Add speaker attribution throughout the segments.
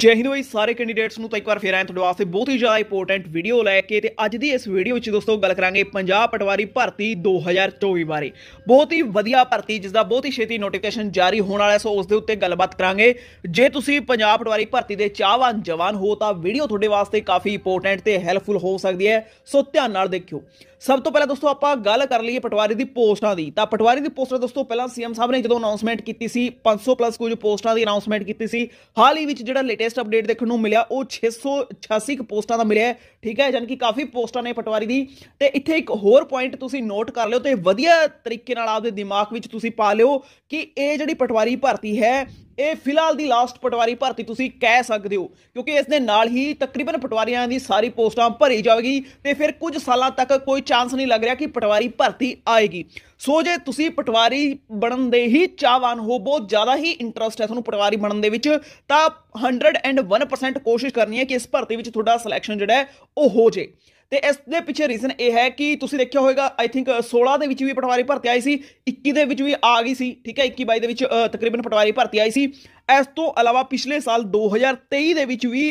Speaker 1: ਜੈ ਹਿੰਦ ਬਈ ਸਾਰੇ ਕੈਂਡੀਡੇਟਸ ਨੂੰ ਤਾਂ ਇੱਕ ਵਾਰ ਫੇਰ ਆਇਆ ਤੁਹਾਡੇ ਵਾਸਤੇ ਬਹੁਤ ਹੀ ਜ਼ਿਆਦਾ ਇੰਪੋਰਟੈਂਟ ਵੀਡੀਓ ਲੈ ਕੇ ਤੇ ਅੱਜ ਦੀ ਇਸ ਵੀਡੀਓ ਵਿੱਚ ਦੋਸਤੋ ਗੱਲ ਕਰਾਂਗੇ ਪੰਜਾਬ ਪਟਵਾਰੀ ਭਰਤੀ 2024 ਬਾਰੇ ਬਹੁਤ ਹੀ ਵਧੀਆ ਭਰਤੀ ਜਿਸ ਦਾ ਬਹੁਤ ਹੀ ਛੇਤੀ ਨੋਟੀਫਿਕੇਸ਼ਨ ਜਾਰੀ ਹੋਣ ਵਾਲਾ ਹੈ ਸੋ ਉਸ ਦੇ ਉੱਤੇ ਗੱਲਬਾਤ ਕਰਾਂਗੇ ਜੇ ਤੁਸੀਂ ਪੰਜਾਬ ਪਟਵਾਰੀ ਭਰਤੀ ਦੇ ਚਾਹਵਾਨ ਜਵਾਨ ਹੋ ਤਾਂ ਵੀਡੀਓ ਤੁਹਾਡੇ ਵਾਸਤੇ ਕਾਫੀ ਇੰਪੋਰਟੈਂਟ ਤੇ ਹੈਲਪਫੁਲ ਹੋ ਸਕਦੀ ਹੈ ਸੋ ਧਿਆਨ ਨਾਲ ਦੇਖਿਓ ਸਭ ਤੋਂ ਪਹਿਲਾਂ ਦੋਸਤੋ ਆਪਾਂ ਗੱਲ ਕਰ ਲਈਏ ਪਟਵਾਰੀ ਦੀ ਪੋਸਟਾਂ ਦੀ ਤਾਂ ਪਟਵਾਰੀ ਦੀ ਪੋਸਟਾਂ ਦੋਸਤੋ ਪਹਿਲਾਂ ਸੀਐਮ ਸਾਹਿਬ ਨੇ ਜਦੋਂ ਅਨਾਉਂਸਮੈਂਟ ਕੀਤੀ ਸੀ 500 ਪਲੱਸ ਕੁਝ ਪੋਸਟਾਂ ਦੀ ਅਨਾਉਂਸਮੈਂਟ ਕੀਤੀ ਸੀ ਹਾਲ ਹੀ ਵਿੱਚ ਜਿਹੜਾ ਲੇਟੈਸਟ ਅਪਡੇਟ ਦੇਖਣ ਨੂੰ ਮਿਲਿਆ ਉਹ 686 ਪੋਸਟਾਂ ਦਾ ਮਿਲਿਆ ਠੀਕ ਹੈ ਜਾਨਕੀ ਕਾਫੀ ਪੋਸਟਾਂ ਨੇ ਪਟਵਾਰੀ ਦੀ ਤੇ ਇੱਥੇ ਇੱਕ ਹੋਰ ਪੁਆਇੰਟ ਤੁਸੀਂ ਨੋਟ ਕਰ ਲਿਓ ਤੇ ਵਧੀਆ ਤਰੀਕੇ ਨਾਲ ਆਪਦੇ ਦਿਮਾਗ ਵਿੱਚ ਤੁਸੀਂ ਪਾ ਲਿਓ ਕਿ ਇਹ ਜਿਹੜੀ ਪਟਵਾਰੀ ਭਰਤੀ ਹੈ ਇਹ ਫਿਲਹਾਲ ਦੀ ਲਾਸਟ ਪਟਵਾਰੀ ਭਰਤੀ ਤੁਸੀਂ ਕਹਿ ਸਕਦੇ ਹੋ ਕਿਉਂਕਿ ਇਸ ਦੇ ਨਾਲ ਹੀ ਤਕਰੀਬਨ ਪਟਵਾਰੀਆਂ ਦੀ ਸਾਰੀ ਪੋਸਟਾਂ ਭਰੀ ਜਾਵੇਗੀ ਤੇ ਫਿਰ ਕੁਝ ਸਾਲਾਂ ਤੱਕ ਕੋਈ ਚਾਂਸ ਨਹੀਂ ਲੱਗ ਰਿਹਾ ਕਿ ਪਟਵਾਰੀ ਭਰਤੀ ਆਏਗੀ ਸੋ ਜੇ ਤੁਸੀਂ ਪਟਵਾਰੀ ਬਣਨ ਦੇ ਹੀ ਚਾਹਵਾਨ ਹੋ ਬਹੁਤ ਜ਼ਿਆਦਾ ਹੀ ਇੰਟਰਸਟ ਹੈ ਤੁਹਾਨੂੰ ਪਟਵਾਰੀ ਬਣਨ ਦੇ ਵਿੱਚ ਤਾਂ 101% ਕੋਸ਼ਿਸ਼ ਕਰਨੀ ਹੈ ਕਿ ਇਸ ਭਰਤੀ ਵਿੱਚ ਤੁਹਾਡਾ ਸਿਲੈਕਸ਼ਨ ਜਿਹੜਾ ਹੈ ਉਹ ਹੋ ਜੇ ਤੇ ਇਸ ਦੇ ਪਿੱਛੇ ਰੀਜ਼ਨ ਇਹ ਹੈ ਕਿ ਤੁਸੀਂ ਦੇਖਿਆ ਹੋਵੇਗਾ ਆਈ ਥਿੰਕ 16 ਦੇ ਵਿੱਚ ਵੀ ਪਟਵਾਰੀ ਭਰਤੀ ਆਈ ਸੀ 21 ਦੇ ਵਿੱਚ ਵੀ ਆ ਗਈ ਸੀ ਠੀਕ ਹੈ 21 22 ਦੇ ਵਿੱਚ ਤਕਰੀਬਨ ਪਟਵਾਰੀ ਭਰਤੀ ਆਈ ਸੀ ਇਸ ਤੋਂ ਇਲਾਵਾ ਪਿਛਲੇ ਸਾਲ 2023 ਦੇ ਵਿੱਚ ਵੀ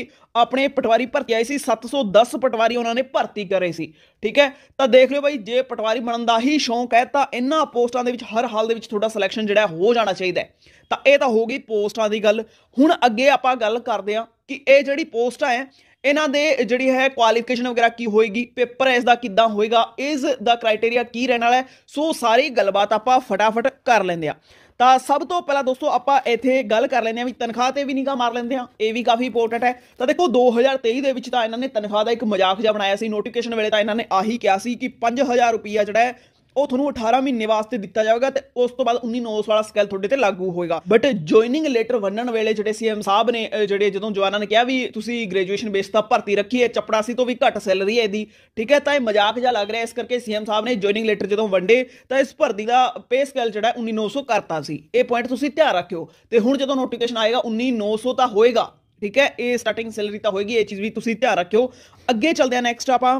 Speaker 1: ਆਪਣੇ ਪਟਵਾਰੀ ਭਰਤੀ ਆਈ ਸੀ 710 ਪਟਵਾਰੀ ਉਹਨਾਂ ਨੇ ਭਰਤੀ ਕਰੇ ਸੀ ਠੀਕ ਹੈ ਤਾਂ ਦੇਖ ਲਿਓ ਬਾਈ ਜੇ ਪਟਵਾਰੀ ਬਣਨ ਦਾ ਹੀ ਸ਼ੌਂਕ ਹੈ ਤਾਂ ਇਹਨਾਂ ਪੋਸਟਾਂ ਦੇ ਵਿੱਚ ਹਰ ਹਾਲ ਦੇ ਵਿੱਚ ਤੁਹਾਡਾ ਸਿਲੈਕਸ਼ਨ ਜਿਹੜਾ ਹੋ ਜਾਣਾ ਚਾਹੀਦਾ ਤਾਂ ਇਹ ਤਾਂ ਹੋ ਗਈ ਪੋਸਟਾਂ ਦੀ ਗੱਲ ਹੁਣ ਅੱਗੇ ਆਪਾਂ ਗੱਲ ਕਰਦੇ ਆ ਕਿ ਇਹ ਜਿਹੜੀ ਪੋਸਟਾਂ ਹੈ ਇਹਨਾਂ ਦੇ ਜਿਹੜੀ ਹੈ ਕੁਆਲੀਫਿਕੇਸ਼ਨ ਵਗੈਰਾ ਕੀ ਹੋਏਗੀ ਪੇਪਰ ਇਸ ਦਾ ਕਿੱਦਾਂ ਹੋਏਗਾ ਇਸ ਦਾ ਕ੍ਰਾਈਟੇਰੀਆ ਕੀ ਰਹਿਣ ਵਾਲਾ ਸੋ ਸਾਰੀ ਗੱਲਬਾਤ ਆਪਾਂ ਫਟਾਫਟ ਕਰ ਲੈਂਦੇ ਆ ਤਾਂ ਸਭ ਤੋਂ ਪਹਿਲਾਂ ਦੋਸਤੋ ਆਪਾਂ ਇੱਥੇ ਗੱਲ ਕਰ ਲੈਂਦੇ ਆ ਵੀ ਤਨਖਾਹ ਤੇ ਵੀ ਨਿਗਾ ਮਾਰ ਲੈਂਦੇ ਆ ਇਹ ਵੀ ਕਾਫੀ ਇੰਪੋਰਟੈਂਟ ਹੈ ਤਾਂ ਦੇਖੋ 2023 ਦੇ ਵਿੱਚ ਤਾਂ ਇਹਨਾਂ ਨੇ ਤਨਖਾਹ ਦਾ ਇੱਕ ਮਜ਼ਾਕ ਜਿਹਾ ਬਣਾਇਆ ਸੀ ਨੋਟੀਫਿਕੇਸ਼ਨ ਵੇਲੇ ਤਾਂ ਇਹਨਾਂ ਨੇ ਆਹੀ ਕਿਹਾ ਸੀ ਕਿ 5000 ਰੁਪਿਆ ਜਿਹੜਾ ਹੈ ਉਹ ਤੁਹਾਨੂੰ 18 ਮਹੀਨੇ ਵਾਸਤੇ ਦਿੱਤਾ ਜਾਵੇਗਾ ਤੇ ਉਸ ਤੋਂ ਬਾਅਦ 199 ਵਾਲਾ ਸਕੇਲ ਤੁਹਾਡੇ ਤੇ ਲਾਗੂ ਹੋਏਗਾ ਬਟ ਜੁਆਇਨਿੰਗ ਲੈਟਰ ਵੰਨਣ ਵੇਲੇ ਜਿਹੜੇ ਸੀਐਮ ਸਾਹਿਬ ਨੇ ਜਿਹੜੇ ਜਦੋਂ ਜਵਾਨਾਂ ਨੇ ਕਿਹਾ ਵੀ ਤੁਸੀਂ ਗ੍ਰੈਜੂਏਸ਼ਨ ਬੇਸ ਤਾਂ ਭਰਤੀ ਰੱਖੀ ਹੈ ਚਪੜਾਸੀ ਤੋਂ ਵੀ ਘੱਟ ਸੈਲਰੀ ਹੈ ਇਹਦੀ ਠੀਕ ਹੈ ਤਾਂ ਇਹ ਮਜ਼ਾਕ ਜਿਹਾ ਲੱਗ ਰਿਹਾ ਇਸ ਕਰਕੇ ਸੀਐਮ ਸਾਹਿਬ ਨੇ ਜੁਆਇਨਿੰਗ ਲੈਟਰ ਜਦੋਂ ਵੰਡੇ ਤਾਂ ਇਸ ਭਰਤੀ ਦਾ ਪੇ ਸਕੇਲ ਜਿਹੜਾ 19900 ਕਰਤਾ ਸੀ ਇਹ ਪੁਆਇੰਟ ਤੁਸੀਂ ਧਿਆਨ ਰੱਖਿਓ ਤੇ ਹੁਣ ਜਦੋਂ ਨੋਟੀਫਿਕੇਸ਼ਨ ਆਏਗਾ 19900 ਤਾਂ ਹੋਏਗਾ ਠੀਕ ਹੈ ਇਹ ਸਟਾਰਟਿੰਗ ਸੈਲਰੀ ਤਾਂ ਹੋਏਗੀ ਇਹ ਚੀਜ਼ ਵੀ ਤੁਸੀਂ ਧਿਆਨ ਰੱਖਿਓ ਅੱਗੇ ਚਲਦੇ ਆ ਨੈਕਸਟ ਆਪਾਂ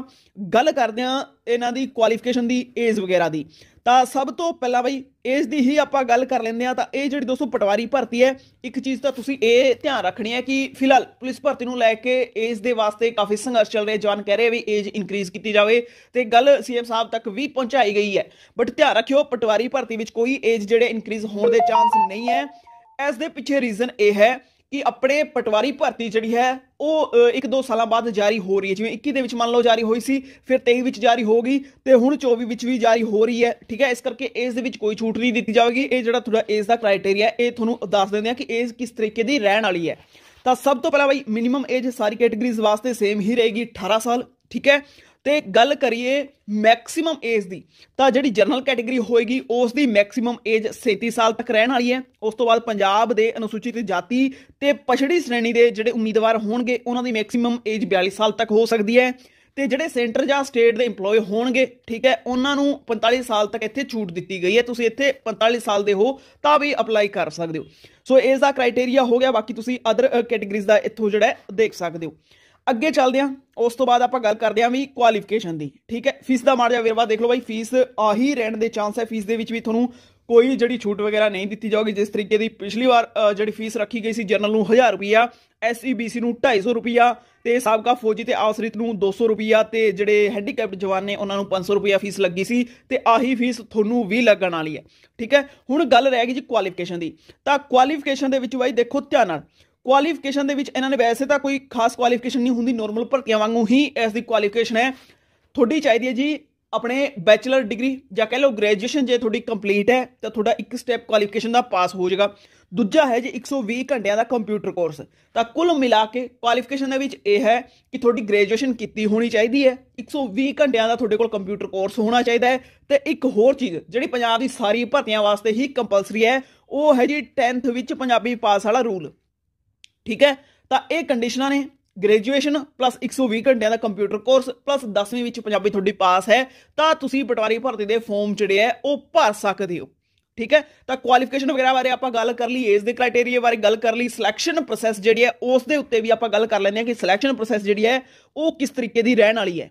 Speaker 1: ਗੱਲ ਕਰਦੇ ਆ ਇਹਨਾਂ ਦੀ ਕੁਆਲੀਫਿਕੇਸ਼ਨ ਦੀ ਏਜ ਵਗੈਰਾ ਦੀ ਤਾਂ ਸਭ ਤੋਂ ਪਹਿਲਾਂ ਬਈ ਏਜ ਦੀ ਹੀ ਆਪਾਂ ਗੱਲ ਕਰ ਲੈਂਦੇ ਆ ਤਾਂ ਇਹ ਜਿਹੜੀ ਦੋਸਤੋ ਪਟਵਾਰੀ ਭਰਤੀ ਹੈ ਇੱਕ ਚੀਜ਼ ਤਾਂ ਤੁਸੀਂ ਇਹ ਧਿਆਨ ਰੱਖਣੀ ਹੈ ਕਿ ਫਿਲਹਾਲ ਪੁਲਿਸ ਭਰਤੀ ਨੂੰ ਲੈ ਕੇ ਏਜ ਦੇ ਵਾਸਤੇ ਕਾਫੀ ਸੰਘਰਸ਼ ਚੱਲ ਰਿਹਾ ਜਵਾਨ ਕਹਿ ਰਹੇ ਵੀ ਏਜ ਇਨਕਰੀਜ਼ ਕੀਤੀ ਜਾਵੇ ਤੇ ਗੱਲ ਸੀਐਮ ਸਾਹਿਬ ਤੱਕ ਵੀ ਪਹੁੰਚਾਈ ਗਈ ਹੈ ਬਟ ਧਿਆਨ ਰੱਖਿਓ ਪਟਵਾਰੀ ਭਰਤੀ ਵਿੱਚ ਕੋਈ ਏਜ ਜਿਹੜੇ ਇਨਕਰੀਜ਼ ਹੋਣ ਦੇ ਚਾਂਸ ਨਹੀਂ ਹੈ ਇਸ ਦੇ ਪਿੱਛੇ ਰੀਜ਼ਨ ਇਹ ਹੈ ਕਿ ਆਪਣੇ ਪਟਵਾਰੀ ਭਰਤੀ ਜਿਹੜੀ ਹੈ ਉਹ 1-2 ਸਾਲਾਂ ਬਾਅਦ ਜਾਰੀ ਹੋ ਰਹੀ ਹੈ ਜਿਵੇਂ 21 ਦੇ ਵਿੱਚ ਮੰਨ ਲਓ ਜਾਰੀ ਹੋਈ ਸੀ ਫਿਰ 23 ਵਿੱਚ ਜਾਰੀ ਹੋ ਗਈ ਤੇ ਹੁਣ 24 ਵਿੱਚ ਵੀ ਜਾਰੀ ਹੋ ਰਹੀ ਹੈ ਠੀਕ ਹੈ ਇਸ ਕਰਕੇ ਏਜ ਦੇ ਵਿੱਚ ਕੋਈ ਛੂਟ ਨਹੀਂ ਦਿੱਤੀ ਜਾਵੇਗੀ ਇਹ ਜਿਹੜਾ ਤੁਹਾਡਾ ਏਜ ਦਾ ਕ੍ਰਾਈਟੇਰੀਆ ਇਹ ਤੁਹਾਨੂੰ ਦੱਸ ਦਿੰਦੇ ਆ ਕਿ ਏਜ ਕਿਸ ਤਰੀਕੇ ਦੀ ਰਹਿਣ ਵਾਲੀ ਹੈ ਤਾਂ ਸਭ ਤੋਂ ਪਹਿਲਾਂ ਬਈ ਮਿਨੀਮਮ ਏਜ ਸਾਰੀ ਕੈਟਾਗਰੀਜ਼ ਵਾਸਤੇ ਸੇਮ ਹੀ ਰਹੇਗੀ 18 ਸਾਲ ਠੀਕ ਹੈ ਤੇ ਗੱਲ ਕਰੀਏ ਮੈਕਸਿਮਮ ਏਜ ਦੀ ਤਾਂ ਜਿਹੜੀ ਜਨਰਲ ਕੈਟਾਗਰੀ ਹੋਏਗੀ ਉਸ ਦੀ ਮੈਕਸਿਮਮ ਏਜ 37 ਸਾਲ ਤੱਕ ਰਹਿਣ ਵਾਲੀ ਹੈ ਉਸ ਤੋਂ ਬਾਅਦ ਪੰਜਾਬ ਦੇ ਅਨੁਸੂਚਿਤ ਜਾਤੀ ਤੇ ਪਛੜੀ ਸ਼੍ਰੇਣੀ ਦੇ ਜਿਹੜੇ ਉਮੀਦਵਾਰ ਹੋਣਗੇ ਉਹਨਾਂ ਦੀ ਮੈਕਸਿਮਮ ਏਜ 42 ਸਾਲ ਤੱਕ ਹੋ ਸਕਦੀ ਹੈ ਤੇ ਜਿਹੜੇ ਸੈਂਟਰ ਜਾਂ ਸਟੇਟ ਦੇ EMPLOYE ਹੋਣਗੇ ਠੀਕ ਹੈ ਉਹਨਾਂ ਨੂੰ 45 ਸਾਲ ਤੱਕ ਇੱਥੇ ਛੂਟ ਦਿੱਤੀ ਗਈ ਹੈ ਤੁਸੀਂ ਇੱਥੇ 45 ਸਾਲ ਦੇ ਹੋ ਤਾਂ ਵੀ ਅਪਲਾਈ ਕਰ ਸਕਦੇ ਹੋ ਸੋ ਇਸ ਦਾ ਕ੍ਰਾਈਟੇਰੀਆ ਹੋ ਗਿਆ ਬਾਕੀ ਤੁਸੀਂ ਅਦਰ ਕੈਟਾਗਰੀਜ਼ ਦਾ ਇੱਥੋਂ ਜਿਹੜਾ ਦੇਖ ਸਕਦੇ ਹੋ ਅੱਗੇ ਚੱਲਦੇ ਆ ਉਸ ਤੋਂ ਬਾਅਦ ਆਪਾਂ ਗੱਲ ਕਰਦੇ ਆ ਵੀ ਕੁਆਲੀਫਿਕੇਸ਼ਨ ਦੀ ਠੀਕ ਹੈ ਫੀਸ ਦਾ ਮਾਰਜਾ ਵੇਰਵਾ ਦੇਖ ਲਓ ਬਾਈ ਫੀਸ ਆਹੀ ਰਹਿਣ ਦੇ ਚਾਂਸ ਹੈ ਫੀਸ ਦੇ ਵਿੱਚ ਵੀ ਤੁਹਾਨੂੰ ਕੋਈ ਜਿਹੜੀ ਛੂਟ ਵਗੈਰਾ ਨਹੀਂ ਦਿੱਤੀ ਜਾਊਗੀ ਜਿਸ ਤਰੀਕੇ ਦੀ ਪਿਛਲੀ ਵਾਰ ਜਿਹੜੀ ਫੀਸ ਰੱਖੀ ਗਈ ਸੀ ਜਨਰਲ ਨੂੰ 1000 ਰੁਪਿਆ ਐਸਈਬੀਸੀ ਨੂੰ 250 ਰੁਪਿਆ ਤੇ ਸਾਬਕਾ ਫੌਜੀ ਤੇ ਆਸਰਿਤ ਨੂੰ 200 ਰੁਪਿਆ ਤੇ ਜਿਹੜੇ ਹੈਂਡੀਕੈਪਡ ਜਵਾਨ ਨੇ ਉਹਨਾਂ ਨੂੰ 500 ਰੁਪਿਆ ਫੀਸ ਲੱਗੀ ਸੀ ਤੇ ਆਹੀ ਫੀਸ ਤੁਹਾਨੂੰ ਵੀ ਲੱਗਣ ਵਾਲੀ ਹੈ ਠੀਕ ਹੈ ਹੁਣ ਗੱਲ ਰਹਿ ਗਈ ਜੀ ਕੁਆਲੀਫਿਕੇਸ਼ਨ ਦੀ ਤਾਂ ਕੁਆਲੀਫਿਕੇਸ਼ਨ ਦੇ ਵਿੱਚ ਬਾਈ ਦੇਖੋ ਧਿਆਨ ਨਾਲ ਕੁਆਲੀਫਿਕੇਸ਼ਨ ਦੇ ਵਿੱਚ ਇਹਨਾਂ ਨੇ ਵੈਸੇ ਤਾਂ ਕੋਈ ਖਾਸ ਕੁਆਲੀਫਿਕੇਸ਼ਨ ਨਹੀਂ ਹੁੰਦੀ ਨਾਰਮਲ ਭਰਤੀਆਂ ਵਾਂਗੂ ਹੀ ਇਸ ਦੀ ਕੁਆਲੀਫਿਕੇਸ਼ਨ ਹੈ ਤੁਹਾਡੀ ਚਾਹੀਦੀ ਹੈ ਜੀ ਆਪਣੇ ਬੈਚਲਰ ਡਿਗਰੀ ਜਾਂ ਕਹਿ ਲਓ ਗ੍ਰੈਜੂਏਸ਼ਨ ਜੇ ਤੁਹਾਡੀ ਕੰਪਲੀਟ ਹੈ ਤਾਂ ਤੁਹਾਡਾ ਇੱਕ ਸਟੈਪ ਕੁਆਲੀਫਿਕੇਸ਼ਨ ਦਾ ਪਾਸ ਹੋ ਜਾਏਗਾ ਦੂਜਾ ਹੈ ਜੀ 120 ਘੰਟਿਆਂ ਦਾ ਕੰਪਿਊਟਰ ਕੋਰਸ ਤਾਂ ਕੁੱਲ ਮਿਲਾ ਕੇ ਕੁਆਲੀਫਿਕੇਸ਼ਨ ਦੇ ਵਿੱਚ ਇਹ ਹੈ ਕਿ ਤੁਹਾਡੀ ਗ੍ਰੈਜੂਏਸ਼ਨ ਕੀਤੀ ਹੋਣੀ ਚਾਹੀਦੀ ਹੈ 120 ਘੰਟਿਆਂ ਦਾ ਤੁਹਾਡੇ ਕੋਲ ਕੰਪਿਊਟਰ ਕੋਰਸ ਹੋਣਾ ਚਾਹੀਦਾ ਹੈ ਤੇ ਇੱਕ ਹੋਰ ਚੀਜ਼ ਜਿਹੜੀ ਪੰਜਾਬ ਦੀ ਸਾਰੀ ਭਰਤੀਆਂ ਵਾਸਤੇ ਹੀ ਕੰਪਲਸਰੀ ਹੈ ਉਹ ਹੈ ਜੀ 10th ਵਿੱਚ ਪੰਜਾਬੀ ਪਾਸ ਵਾਲਾ ਰੂਲ ਠੀਕ ਹੈ ਤਾਂ ਇਹ ਕੰਡੀਸ਼ਨਾਂ ਨੇ ਗ੍ਰੈਜੂਏਸ਼ਨ ਪਲੱਸ 120 ਘੰਟਿਆਂ ਦਾ ਕੰਪਿਊਟਰ ਕੋਰਸ ਪਲੱਸ 10ਵੀਂ ਵਿੱਚ ਪੰਜਾਬੀ ਤੁਹਾਡੀ ਪਾਸ ਹੈ ਤਾਂ ਤੁਸੀਂ ਪਟਵਾਰੀ ਭਰਤੀ ਦੇ ਫਾਰਮ ਜਿਹੜੇ ਆ ਉਹ ਭਰ ਸਕਦੇ ਹੋ ਠੀਕ ਹੈ ਤਾਂ ਕੁਆਲੀਫਿਕੇਸ਼ਨ ਵਗੈਰਾ ਬਾਰੇ ਆਪਾਂ ਗੱਲ ਕਰ ਲਈ ਏਜ ਦੇ ਕ੍ਰਾਈਟੇਰੀਆ ਬਾਰੇ ਗੱਲ ਕਰ ਲਈ ਸਿਲੈਕਸ਼ਨ ਪ੍ਰੋਸੈਸ ਜਿਹੜੀ ਹੈ ਉਸ ਦੇ ਉੱਤੇ ਵੀ ਆਪਾਂ ਗੱਲ ਕਰ ਲੈਂਦੇ ਹਾਂ ਕਿ ਸਿਲੈਕਸ਼ਨ ਪ੍ਰੋਸੈਸ ਜਿਹੜੀ ਹੈ ਉਹ ਕਿਸ ਤਰੀਕੇ ਦੀ ਰਹਿਣ ਵਾਲੀ ਹੈ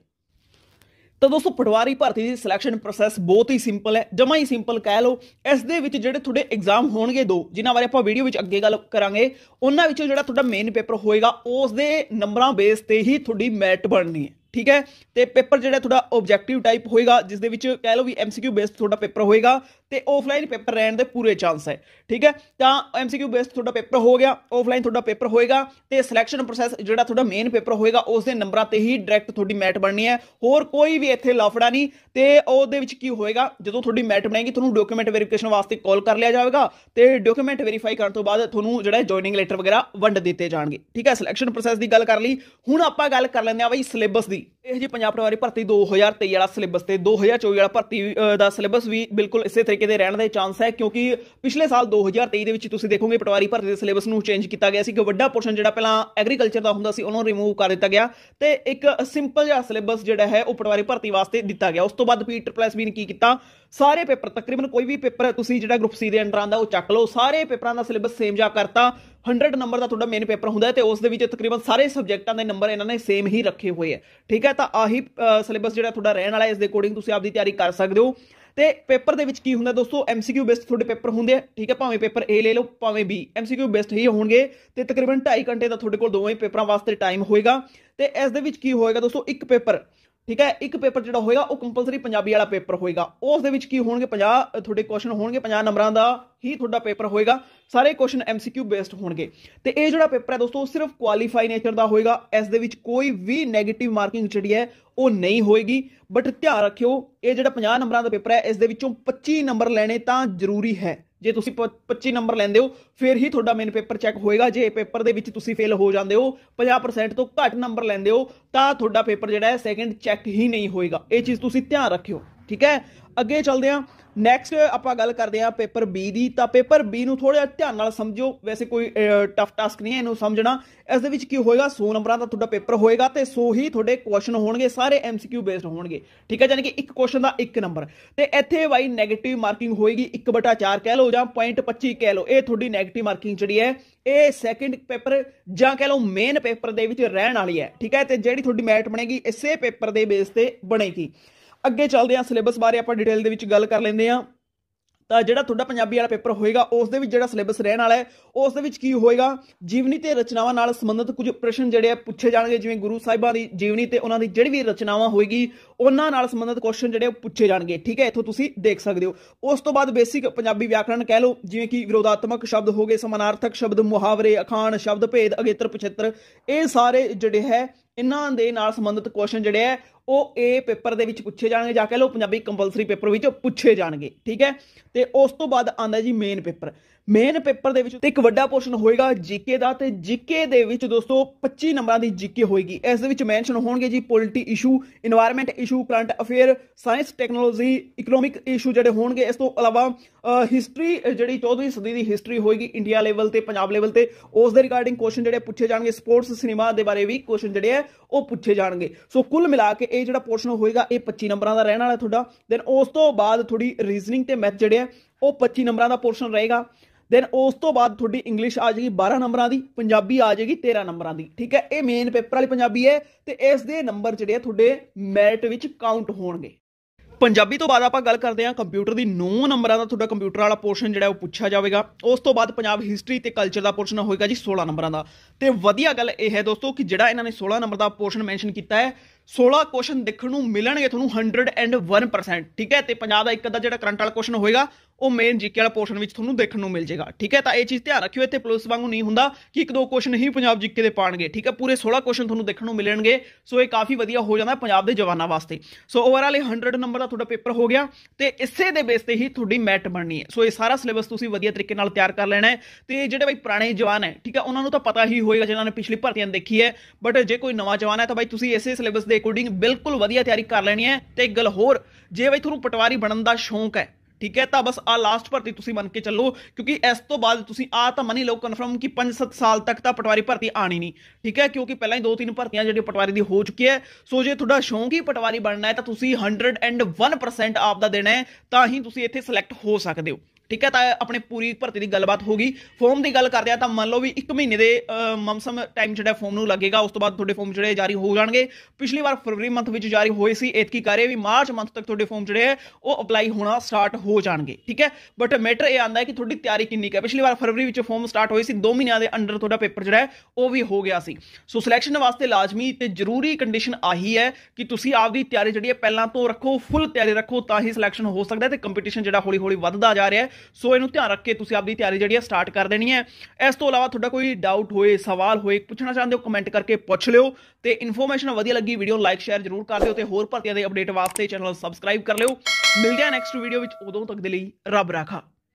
Speaker 1: ਤਾਂ ਦੋਸਤੋ ਪਟਵਾਰੀ ਭਰਤੀ ਦੀ ਸਿਲੈਕਸ਼ਨ ਪ੍ਰੋਸੈਸ ਬਹੁਤ ਹੀ ਸਿੰਪਲ ਹੈ ਜਮਾ ਹੀ ਸਿੰਪਲ ਕਹਿ ਲਓ ਇਸ ਦੇ ਵਿੱਚ ਜਿਹੜੇ ਤੁਹਾਡੇ ਐਗਜ਼ਾਮ ਹੋਣਗੇ ਦੋ ਜਿਨ੍ਹਾਂ ਬਾਰੇ ਆਪਾਂ ਵੀਡੀਓ ਵਿੱਚ ਅੱਗੇ ਗੱਲ ਕਰਾਂਗੇ ਉਹਨਾਂ ਵਿੱਚੋਂ ਜਿਹੜਾ ਤੁਹਾਡਾ ਮੇਨ ਪੇਪਰ ਹੋਏਗਾ ਉਸ ਦੇ ਨੰਬਰਾਂ ਬੇਸ ਤੇ ਹੀ ਤੁਹਾਡੀ ਮੈਟ ਬਣਨੀ ਹੈ ਠੀਕ ਹੈ ਤੇ ਪੇਪਰ ਜਿਹੜਾ ਤੁਹਾਡਾ ਆਬਜੈਕਟਿਵ ਟਾਈਪ ਹੋਏਗਾ ਜਿਸ ਦੇ ਵਿੱਚ ਕਹਿ ਲਓ ਵੀ ਐਮਸੀਕਿਊ ਬੇਸ ਤੁਹਾਡਾ ਪੇਪਰ ਹੋਏਗਾ ਤੇ ਆਫਲਾਈਨ ਪੇਪਰ ਰਹਿਣ ਦੇ ਪੂਰੇ ਚਾਂਸ ਹੈ ਠੀਕ ਹੈ ਤਾਂ ਐਮਸੀਕਿਊ ਬੇਸ ਤੁਹਾਡਾ ਪੇਪਰ ਹੋ ਗਿਆ ਆਫਲਾਈਨ ਤੁਹਾਡਾ ਪੇਪਰ ਹੋਏਗਾ ਤੇ ਸਿਲੈਕਸ਼ਨ ਪ੍ਰੋਸੈਸ ਜਿਹੜਾ ਤੁਹਾਡਾ ਮੇਨ ਪੇਪਰ ਹੋਏਗਾ ਉਸ ਦੇ ਨੰਬਰਾਂ ਤੇ ਹੀ ਡਾਇਰੈਕਟ ਤੁਹਾਡੀ ਮੈਟ ਬਣਨੀ ਹੈ ਹੋਰ ਕੋਈ ਵੀ ਇੱਥੇ ਲਫੜਾ ਨਹੀਂ ਤੇ ਉਹਦੇ ਵਿੱਚ ਕੀ ਹੋਏਗਾ ਜਦੋਂ ਤੁਹਾਡੀ ਮੈਟ ਬਣੇਗੀ ਤੁਹਾਨੂੰ ਡਾਕੂਮੈਂਟ ਵੈਰੀਫਿਕੇਸ਼ਨ ਵਾਸਤੇ ਕਾਲ ਕਰ ਲਿਆ ਜਾਵੇਗਾ ਤੇ ਡਾਕੂਮੈਂਟ ਵੈਰੀਫਾਈ ਕਰਨ ਤੋਂ ਬਾਅਦ ਤੁਹਾਨੂੰ ਜਿਹੜਾ ਜੁਆਇਨਿੰਗ ਲੈਟਰ ਵਗੈਰਾ ਵੰਡ ਦਿੱਤੇ ਜਾਣਗੇ ਠੀਕ ਹੈ ਸਿਲੈਕਸ਼ਨ ਪ੍ਰੋਸੈਸ ਦੀ ਗੱਲ ਕਰ ਲਈ ਹੁਣ ਆਪਾਂ ਗੱਲ ਕਰ ਲੈਂਦੇ ਆ ਬਈ ਸਿਲੇਬਸ ਦੀ ਇਹ ਜੀ ਪੰਜਾਬ ਪਰਿਵਾਰੀ ਭਰਤੀ 2023 ਵਾਲਾ ਸਿਲੇਬਸ ਤੇ 2024 ਵਾਲਾ ਭਰਤੀ ਦਾ ਸਿਲੇਬਸ ਵੀ ਬਿਲਕੁਲ ਇਸੇ ਤਰੀਕੇ ਦੇ ਰਹਿਣ ਦੇ ਚਾਂਸ ਹੈ ਕਿਉਂਕਿ ਪਿਛਲੇ ਸਾਲ 2023 ਦੇ ਵਿੱਚ ਤੁਸੀਂ ਦੇਖੋਗੇ ਪਟਵਾਰੀ ਭਰਤੀ ਦੇ ਸਿਲੇਬਸ ਨੂੰ ਚੇਂਜ ਕੀਤਾ ਗਿਆ ਸੀ ਕਿ ਵੱਡਾ ਪੋਰਸ਼ਨ ਜਿਹੜਾ ਪਹਿਲਾਂ ਐਗਰੀਕਲਚਰ ਦਾ ਹੁੰਦਾ ਸੀ ਉਹਨੂੰ ਰਿਮੂਵ ਕਰ ਦਿੱਤਾ ਗਿਆ ਤੇ ਇੱਕ ਸਿੰਪਲ ਜਿਹਾ ਸਿਲੇਬਸ ਜਿਹੜਾ ਹੈ ਉਹ ਪਟਵਾਰੀ ਭਰਤੀ ਵਾਸਤੇ ਦਿੱਤਾ ਗਿਆ ਉਸ ਤੋਂ ਬਾਅਦ ਪੀਟਰ ਪਲੱਸ e e ਵੀ ਨੇ ਕੀ ਕੀਤਾ ਸਾਰੇ ਪੇਪਰ ਤਕਰੀਬਨ ਕੋਈ ਵੀ ਪੇਪਰ ਤੁਸੀਂ ਜਿਹੜਾ ਗਰੁੱਪ ਸੀ ਦੇ ਅੰਡਰ ਆਂਦਾ ਉਹ ਚੱਕ ਲਓ ਸਾਰੇ ਪੇਪਰਾਂ ਦਾ ਸਿਲੇਬਸ ਸੇਮ ਜਾ ਕਰਤਾ 100 ਨੰਬਰ ਦਾ ਤੁਹਾਡਾ ਮੇਨ ਪੇਪਰ ਹੁੰਦਾ ਹੈ ਤੇ ਉਸ ਦੇ ਵਿੱਚ ਤਕਰੀਬਨ ਸਾਰੇ ਸਬਜੈਕਟਾਂ ਦੇ ਨੰਬਰ ਇਹਨਾਂ ਨੇ ਸੇਮ ਹੀ ਰੱਖੇ ਹੋਏ ਆ ਠੀਕ ਹੈ ਤਾਂ ਆਹੀ ਸਿਲੇਬਸ ਜਿਹੜਾ ਤੁਹਾਡਾ ਰਹਿਣ ਵਾਲਾ ਹੈ ਇਸ ਦੇ ਅਕੋਰਡਿੰਗ ਤੁਸੀਂ ਆਪਦੀ ਤਿਆਰੀ ਕਰ ਸਕਦੇ ਹੋ ਤੇ ਪੇਪਰ ਦੇ ਵਿੱਚ ਕੀ ਹੁੰਦਾ ਦੋਸਤੋ ਐਮਸੀਕਿਊ ਬੇਸਡ ਤੁਹਾਡੇ ਪੇਪਰ ਹੁੰਦੇ ਆ ਠੀਕ ਹੈ ਭਾਵੇਂ ਪੇਪਰ A ਲੈ ਲਓ ਭਾਵੇਂ B ਐਮਸੀਕਿਊ ਬੇਸਡ ਹੀ ਹੋਣਗੇ ਤੇ ਤਕਰੀਬਨ 2.5 ਘੰਟੇ ਦਾ ਤੁਹਾਡੇ ਕੋਲ ਦੋਵੇਂ ਪੇਪਰਾਂ ਵਾਸਤੇ ਟਾਈਮ ਹੋਏਗਾ ਤੇ ਇਸ ਦੇ ਵਿੱਚ ਕੀ ਹੋਏਗਾ ਦੋਸਤੋ ਇੱਕ ਪੇਪਰ ਠੀਕ ਹੈ ਇੱਕ ਪੇਪਰ ਜਿਹੜਾ ਹੋਏਗਾ ਉਹ ਕੰਪਲਸਰੀ ਪੰਜਾਬੀ ਵਾਲਾ ਪੇਪਰ ਹੋਏਗਾ ਉਸ ਦੇ ਵਿੱਚ ਕੀ ਹੋਣਗੇ 50 ਤੁਹਾਡੇ ਕੁਐਸਚਨ ਹੋਣਗੇ 50 ਨੰਬਰਾਂ ਦਾ ਹੀ ਤੁਹਾਡਾ ਪੇਪਰ ਹੋਏਗਾ ਸਾਰੇ ਕੁਐਸਚਨ ਐਮਸੀਕਿਊ ਬੇਸਡ ਹੋਣਗੇ ਤੇ ਇਹ ਜਿਹੜਾ ਪੇਪਰ ਹੈ ਦੋਸਤੋ ਸਿਰਫ ਕੁਆਲੀਫਾਈ ਨੇਚਰ ਦਾ ਹੋਏਗਾ ਇਸ ਦੇ ਵਿੱਚ ਕੋਈ ਵੀ 네ਗੇਟਿਵ ਮਾਰਕਿੰਗ ਜਿਹੜੀ ਹੈ ਉਹ ਨਹੀਂ ਹੋਏਗੀ ਬਟ ਧਿਆਨ ਰੱਖਿਓ ਇਹ ਜਿਹੜਾ 50 ਨੰਬਰਾਂ ਦਾ ਪੇਪਰ ਹੈ ਇਸ ਦੇ ਵਿੱਚੋਂ 25 ਨੰਬਰ ਲੈਣੇ ਤਾਂ ਜ਼ਰੂਰੀ ਹੈ ਜੇ ਤੁਸੀਂ 25 ਨੰਬਰ ਲੈਂਦੇ ਹੋ ਫਿਰ ਹੀ ਤੁਹਾਡਾ ਮੇਨ ਪੇਪਰ ਚੈੱਕ ਹੋਏਗਾ ਜੇ ਪੇਪਰ ਦੇ ਵਿੱਚ ਤੁਸੀਂ ਫੇਲ ਹੋ ਜਾਂਦੇ ਹੋ 50% ਤੋਂ ਘੱਟ ਨੰਬਰ ਲੈਂਦੇ ਹੋ ਤਾਂ ਤੁਹਾਡਾ ਪੇਪਰ ਜਿਹੜਾ ਹੈ ਸੈਕੰਡ ਚੈੱਕ ਹੀ ਨਹੀਂ ਹੋਏਗਾ ਇਹ ਚੀਜ਼ ਤੁਸੀਂ ਧਿਆਨ ਰੱਖਿਓ ਠੀਕ ਹੈ ਅੱਗੇ ਚੱਲਦੇ ਹਾਂ ਨੈਕਸਟ ਆਪਾਂ ਗੱਲ ਕਰਦੇ ਹਾਂ ਪੇਪਰ B ਦੀ ਤਾਂ ਪੇਪਰ B ਨੂੰ ਥੋੜਾ ਧਿਆਨ ਨਾਲ ਸਮਝੋ ਵੈਸੇ ਕੋਈ ਟਫ ਟਾਸਕ ਨਹੀਂ ਹੈ ਇਹਨੂੰ ਸਮਝਣਾ ਇਸ ਦੇ ਵਿੱਚ ਕੀ ਹੋਏਗਾ 100 ਨੰਬਰਾਂ ਦਾ ਤੁਹਾਡਾ ਪੇਪਰ ਹੋਏਗਾ ਤੇ 100 ਹੀ ਤੁਹਾਡੇ ਕੁਐਸਚਨ ਹੋਣਗੇ ਸਾਰੇ MCQ ਬੇਸਡ ਹੋਣਗੇ ਠੀਕ ਹੈ ਯਾਨੀ ਕਿ ਇੱਕ ਕੁਐਸਚਨ ਦਾ ਇੱਕ ਨੰਬਰ ਤੇ ਇੱਥੇ ਬਾਈ 네ਗੇਟਿਵ ਮਾਰਕਿੰਗ ਹੋਏਗੀ 1/4 ਕਹਿ ਲਓ ਜਾਂ 0.25 ਕਹਿ ਲਓ ਇਹ ਤੁਹਾਡੀ 네ਗੇਟਿਵ ਮਾਰਕਿੰਗ ਜਿਹੜੀ ਹੈ ਇਹ ਸੈਕੰਡ ਪੇਪਰ ਜਾਂ ਕਹਿ ਲਓ ਮੇਨ ਪੇਪਰ ਦੇ ਵਿੱਚ ਰਹਿਣ ਵਾਲੀ ਹੈ ਠੀਕ ਹੈ ਤੇ ਜਿਹੜੀ ਤੁਹਾਡੀ ਮੈਰਿਟ ਬਣੇਗੀ ਇਸੇ ਪੇਪਰ ਦੇ ਬੇਸ ਤੇ ਬਣੇਗੀ ਅੱਗੇ ਚੱਲਦੇ ਹਾਂ ਸਿਲੇਬਸ ਬਾਰੇ ਆਪਾਂ ਡਿਟੇਲ ਦੇ ਵਿੱਚ ਗੱਲ ਕਰ ਲੈਂਦੇ ਹਾਂ ਤਾਂ ਜਿਹੜਾ ਤੁਹਾਡਾ ਪੰਜਾਬੀ ਵਾਲਾ ਪੇਪਰ ਹੋਏਗਾ ਉਸ ਦੇ ਵਿੱਚ ਜਿਹੜਾ ਸਿਲੇਬਸ ਰਹਿਣ ਵਾਲਾ ਹੈ ਉਸ ਦੇ ਵਿੱਚ ਕੀ ਹੋਏਗਾ ਜੀਵਨੀ ਤੇ ਰਚਨਾਵਾਂ ਨਾਲ ਸੰਬੰਧਿਤ ਕੁਝ ਪ੍ਰਸ਼ਨ ਜਿਹੜੇ ਆ ਪੁੱਛੇ ਜਾਣਗੇ ਜਿਵੇਂ ਗੁਰੂ ਸਾਹਿਬਾਂ ਦੀ ਜੀਵਨੀ ਤੇ ਉਹਨਾਂ ਦੀ ਜਿਹੜੀ ਵੀ ਰਚਨਾਵਾਂ ਹੋਏਗੀ ਉਹਨਾਂ ਨਾਲ ਸੰਬੰਧਿਤ ਕੁਐਸਚਨ ਜਿਹੜੇ ਪੁੱਛੇ ਜਾਣਗੇ ਠੀਕ ਹੈ ਇਥੋਂ ਤੁਸੀਂ ਦੇਖ ਸਕਦੇ ਹੋ ਉਸ ਤੋਂ ਬਾਅਦ ਬੇਸਿਕ ਪੰਜਾਬੀ ਵਿਆਕਰਣ ਕਹਿ ਲਓ ਜਿਵੇਂ ਕਿ ਵਿਰੋਧਾਤਮਕ ਸ਼ਬਦ ਹੋਗੇ ਸਮਾਨਾਰਥਕ ਸ਼ਬਦ ਮੁਹਾਵਰੇ ਅਖਾਣ ਸ਼ਬਦ ਭੇਦ ਅਗੇਤਰ ਪਛੇਤਰ ਇਹ ਸਾਰੇ ਜਿਹੜੇ ਹੈ ਇਹਨਾਂ ਦੇ ਨਾਲ ਸੰਬੰਧਿਤ ਕੁਐਸਚਨ ਜਿਹੜੇ ਆ ਉਹ ਏ ਪੇਪਰ ਦੇ ਵਿੱਚ ਪੁੱਛੇ ਜਾਣਗੇ ਜਾਂ ਕਹਿ ਲਓ ਪੰਜਾਬੀ ਕੰਪਲਸਰੀ ਪੇਪਰ ਵਿੱਚ ਪੁੱਛੇ ਜਾਣਗੇ ਠੀਕ ਹੈ ਤੇ ਉਸ ਤੋਂ ਬਾਅਦ ਆਂਦਾ ਜੀ ਮੇਨ ਪੇਪਰ ਮੇਨ ਪੇਪਰ ਦੇ ਵਿੱਚ ਤੇ ਇੱਕ ਵੱਡਾ ਪੋਰਸ਼ਨ ਹੋਏਗਾ ਜੀਕੇ ਦਾ ਤੇ ਜੀਕੇ ਦੇ ਵਿੱਚ ਦੋਸਤੋ 25 ਨੰਬਰਾਂ ਦੀ ਜੀਕੇ ਹੋਏਗੀ ਇਸ ਦੇ ਵਿੱਚ ਮੈਂਸ਼ਨ ਹੋਣਗੇ ਜੀ polity issue environment issue current affair science technology economic issue ਜਿਹੜੇ ਹੋਣਗੇ ਇਸ ਤੋਂ ਇਲਾਵਾ ਹਿਸਟਰੀ ਜਿਹੜੀ 14ਵੀਂ ਸਦੀ ਦੀ ਹਿਸਟਰੀ ਹੋਏਗੀ ਇੰਡੀਆ ਲੈਵਲ ਤੇ ਪੰਜਾਬ ਲੈਵਲ ਤੇ ਉਸ ਦੇ ਰਿਗਾਰਡਿੰਗ ਕੁਐਸਚਨ ਜਿਹੜੇ ਪੁੱਛੇ ਜਾਣਗੇ ਸਪੋਰਟਸ ਸਿਨੇਮਾ ਦੇ ਬਾਰੇ ਵੀ ਕੁਐਸਚਨ ਜਿਹੜੇ ਆ ਉਹ ਪੁੱਛੇ ਜਾਣਗੇ ਸੋ ਕੁੱਲ ਮਿਲਾ ਕੇ ਇਹ ਜਿਹੜਾ ਪੋਰਸ਼ਨ ਹੋਏਗਾ ਇਹ 25 ਨੰਬਰਾਂ ਦਾ ਰਹਿਣ ਵਾਲਾ ਤੁਹਾਡਾ ਦੈਨ ਉਸ ਤੋਂ ਬਾਅਦ ਥੋੜੀ ਰੀਜ਼ਨਿੰਗ ਤੇ ਮੈਥ ਜਿਹੜੇ ਆ ਉਹ 25 ਨੰਬਰਾਂ ਦਾ ਪੋਰਸ਼ਨ ਰਹੇਗਾ ਦੈਨ ਉਸ ਤੋਂ ਬਾਅਦ ਤੁਹਾਡੀ ਇੰਗਲਿਸ਼ ਆ ਜਾਏਗੀ 12 ਨੰਬਰਾਂ ਦੀ ਪੰਜਾਬੀ ਆ ਜਾਏਗੀ 13 ਨੰਬਰਾਂ ਦੀ ਠੀਕ ਹੈ ਇਹ ਮੇਨ ਪੇਪਰ ਵਾਲੀ ਪੰਜਾਬੀ ਹੈ ਤੇ ਇਸ ਦੇ ਨੰਬਰ ਜਿਹੜੇ ਆ ਤੁਹਾਡੇ ਮੈਰਿਟ ਵਿੱਚ ਕਾਊਂਟ ਹੋਣਗੇ ਪੰਜਾਬੀ ਤੋਂ ਬਾਅਦ ਆਪਾਂ ਗੱਲ ਕਰਦੇ ਹਾਂ ਕੰਪਿਊਟਰ ਦੀ 9 ਨੰਬਰਾਂ ਦਾ ਤੁਹਾਡਾ ਕੰਪਿਊਟਰ ਵਾਲਾ ਪੋਰਸ਼ਨ ਜਿਹੜਾ ਉਹ ਪੁੱਛਿਆ ਜਾਵੇਗਾ ਉਸ ਤੋਂ ਬਾਅਦ ਪੰਜਾਬ ਹਿਸਟਰੀ ਤੇ ਕਲਚਰ ਦਾ ਪੋਰਸ਼ਨ ਹੋਏਗਾ ਜੀ 16 ਨੰਬਰਾਂ ਦਾ ਤੇ ਵਧੀਆ ਗੱਲ ਇਹ ਹੈ ਦੋਸਤੋ ਕਿ ਜਿਹੜਾ ਇਹਨਾਂ ਨੇ 16 ਨੰਬਰ ਦਾ ਪੋਰਸ਼ਨ ਮੈਂਸ਼ਨ ਕੀਤਾ ਹੈ 16 ਕੁਐਸਚਨ ਦੇਖਣ ਨੂੰ ਮਿਲਣਗੇ ਤੁਹਾਨੂੰ 101% ਠੀਕ ਹੈ ਤੇ ਪੰਜਾਬ ਦਾ ਇੱਕ ਅੱਧਾ ਜਿਹੜਾ ਕਰੰਟ ਵਾਲਾ ਕੁਐਸਚਨ ਹੋਏਗਾ ਉਹ ਮੇਨ ਜੀਕੇ ਵਾਲਾ ਪੋਰਸ਼ਨ ਵਿੱਚ ਤੁਹਾਨੂੰ ਦੇਖਣ ਨੂੰ ਮਿਲ ਜਾਏਗਾ ਠੀਕ ਹੈ ਤਾਂ ਇਹ ਚੀਜ਼ ਧਿਆਨ ਰੱਖਿਓ ਇੱਥੇ ਪੁਲਿਸ ਵਾਂਗੂ ਨਹੀਂ ਹੁੰਦਾ ਕਿ ਇੱਕ ਦੋ ਕੁਐਸਚਨ ਹੀ ਪੰਜਾਬ ਜੀਕੇ ਦੇ ਪਾਣਗੇ ਠੀਕ ਹੈ ਪੂਰੇ 16 ਕੁਐਸਚਨ ਤੁਹਾਨੂੰ ਦੇਖਣ ਨੂੰ ਮਿਲਣਗੇ ਸੋ ਇਹ ਕਾਫੀ ਵਧੀਆ ਹੋ ਜਾਂਦਾ ਪੰਜਾਬ ਦੇ ਜਵਾਨਾਂ ਵਾਸਤੇ ਸੋ ਓਵਰਆਲ ਇਹ 100 ਨੰਬਰ ਦਾ ਤੁਹਾਡਾ ਪੇਪਰ ਹੋ ਗਿਆ ਤੇ ਇਸੇ ਦੇ ਬੇਸ ਤੇ ਹੀ ਤੁਹਾਡੀ ਮੈਟ ਬਣਨੀ ਹੈ ਸੋ ਇਹ ਸਾਰਾ ਸਿਲੇਬਸ ਤੁਸੀਂ ਵਧੀਆ ਤਰੀਕੇ ਨਾਲ ਤਿਆਰ ਕਰ ਲੈਣਾ ਹੈ ਤੇ ਜਿਹੜੇ ਬਈ ਪੁਰਾਣੇ ਜਵਾਨ ਹੈ ਠੀਕ ਹੈ ਉਹਨਾਂ ਨੂੰ ਤਾਂ ਪਤਾ ਹੀ ਹੋਏਗਾ ਜਿਨ੍ਹਾਂ ਨੇ ਪਿਛਲੀ ਭਰਤੀਆਂ ਦੇਖੀ ਹੈ ਬਟ ਜੇ ਕੋਈ ਨਵਾਂ ਜਵਾਨ ਹੈ ਤਾਂ ਬਈ ਤੁਸੀਂ ਇਸੇ ਸਿਲੇਬਸ ਦੇ ਅਕੋਰਡਿੰਗ ਬਿਲਕੁਲ ਵਧੀਆ ਤਿਆਰੀ ਕਰ ਲੈਣੀ ਹੈ ਤੇ ਇੱਕ ਗੱਲ ਹੋਰ ਜੇ ਬਈ ਤੁਹਾਨੂੰ ਪਟਵਾਰੀ ਬਣਨ ਦਾ ਸ਼ੌਂਕ ਹੈ ਠੀਕ ਹੈ ਤਾਂ ਬਸ ਆ ਲਾਸਟ ਭਰਤੀ ਤੁਸੀਂ ਮੰਨ ਕੇ ਚੱਲੋ ਕਿਉਂਕਿ ਇਸ ਤੋਂ ਬਾਅਦ ਤੁਸੀਂ ਆ ਤਾਂ ਮੰਨ ਹੀ ਲਓ ਕਨਫਰਮ ਕਿ 5-7 ਸਾਲ ਤੱਕ ਤਾਂ ਪਟਵਾਰੀ ਭਰਤੀ ਆਣੀ ਨਹੀਂ ਠੀਕ ਹੈ ਕਿਉਂਕਿ ਪਹਿਲਾਂ ਹੀ ਦੋ ਤਿੰਨ ਭਰਤੀਆਂ ਜਿਹੜੀ ਪਟਵਾਰੀ ਦੀ ਹੋ ਚੁੱਕੀ ਹੈ ਸੋ ਜੇ ਤੁਹਾਡਾ ਸ਼ੌਂਕ ਹੀ ਪਟਵਾਰੀ ਬਣਨਾ ਹੈ ਤਾਂ ਤੁਸੀਂ 101% ਆਪ ਦਾ ਦੇਣਾ ਹੈ ਤਾਂ ਹੀ ਤੁਸੀਂ ਇੱਥੇ ਸਿਲੈਕਟ ਹੋ ਸਕਦੇ ਹੋ ਠੀਕ ਹੈ ਤਾਂ ਆਪਣੇ ਪੂਰੀ ਭਰਤੀ ਦੀ ਗੱਲਬਾਤ ਹੋ ਗਈ ਫਾਰਮ ਦੀ ਗੱਲ ਕਰਦੇ ਆ ਤਾਂ ਮੰਨ ਲਓ ਵੀ 1 ਮਹੀਨੇ ਦੇ ਮਮਸਮ ਟਾਈਮ ਜਿਹੜਾ ਫਾਰਮ ਨੂੰ ਲੱਗੇਗਾ ਉਸ ਤੋਂ ਬਾਅਦ ਤੁਹਾਡੇ ਫਾਰਮ ਜਿਹੜੇ ਜਾਰੀ ਹੋ ਜਾਣਗੇ ਪਿਛਲੀ ਵਾਰ ਫਰਵਰੀ ਮੰਥ ਵਿੱਚ ਜਾਰੀ ਹੋਏ ਸੀ ਇਤਕੀ ਕਰੇ ਵੀ ਮਾਰਚ ਮੰਥ ਤੱਕ ਤੁਹਾਡੇ ਫਾਰਮ ਜਿਹੜੇ ਉਹ ਅਪਲਾਈ ਹੋਣਾ ਸਟਾਰਟ ਹੋ ਜਾਣਗੇ ਠੀਕ ਹੈ ਬਟ ਮੈਟਰ ਇਹ ਆਂਦਾ ਹੈ ਕਿ ਤੁਹਾਡੀ ਤਿਆਰੀ ਕਿੰਨੀ ਹੈ ਪਿਛਲੀ ਵਾਰ ਫਰਵਰੀ ਵਿੱਚ ਫਾਰਮ ਸਟਾਰਟ ਹੋਏ ਸੀ 2 ਮਹੀਨਿਆਂ ਦੇ ਅੰਡਰ ਤੁਹਾਡਾ ਪੇਪਰ ਜਿਹੜਾ ਉਹ ਵੀ ਹੋ ਗਿਆ ਸੀ ਸੋ ਸਿਲੈਕਸ਼ਨ ਵਾਸਤੇ ਲਾਜ਼ਮੀ ਤੇ ਜ਼ਰੂਰੀ ਕੰਡੀਸ਼ਨ ਆਹੀ ਹੈ ਕਿ ਤੁਸੀਂ ਆਪਦੀ ਤਿਆਰੀ ਜਿਹੜੀ ਹੈ ਪਹਿਲਾਂ ਤੋਂ ਰੱਖੋ ਫੁੱਲ ਤਿਆਰੀ ਰੱਖੋ ਤਾਂ ਹੀ ਸਿਲੈਕਸ਼ਨ ਹੋ ਸਕਦਾ ਹੈ ਤੇ ਕੰਪੀਟੀਸ਼ਨ ਜਿਹੜਾ ਹੌਲੀ-ਹੌਲੀ ਵੱਧਦਾ ਜਾ ਰਿਹਾ ਹੈ ਸੋ ਇਹਨੂੰ ਧਿਆਨ ਰੱਖ ਕੇ ਤੁਸੀਂ ਆਪਣੀ ਤਿਆਰੀ ਜਿਹੜੀ ਹੈ ਸਟਾਰਟ ਕਰ ਦੇਣੀ ਹੈ ਇਸ ਤੋਂ ਇਲਾਵਾ ਤੁਹਾਡਾ ਕੋਈ ਡਾਊਟ ਹੋਏ ਸਵਾਲ ਹੋਏ ਪੁੱਛਣਾ ਚਾਹੁੰਦੇ ਹੋ ਕਮੈਂਟ ਕਰਕੇ ਪੁੱਛ ਲਿਓ ਤੇ ਇਨਫੋਰਮੇਸ਼ਨ ਵਧੀਆ ਲੱਗੀ ਵੀਡੀਓ ਨੂੰ ਲਾਈਕ ਸ਼ੇਅਰ ਜ਼ਰੂਰ ਕਰ ਦਿਓ ਤੇ ਹੋਰ ਭਰਤੀਆਂ ਦੇ ਅਪਡੇਟ ਵਾਸਤੇ ਚੈਨਲ ਸਬਸਕ੍ਰਾਈਬ ਕਰ ਲਿਓ ਮਿਲਦੇ ਆ ਨੈਕਸਟ ਵੀਡੀਓ ਵਿੱਚ ਉਦੋਂ ਤੱਕ ਦੇ ਲਈ ਰੱਬ ਰਾਖਾ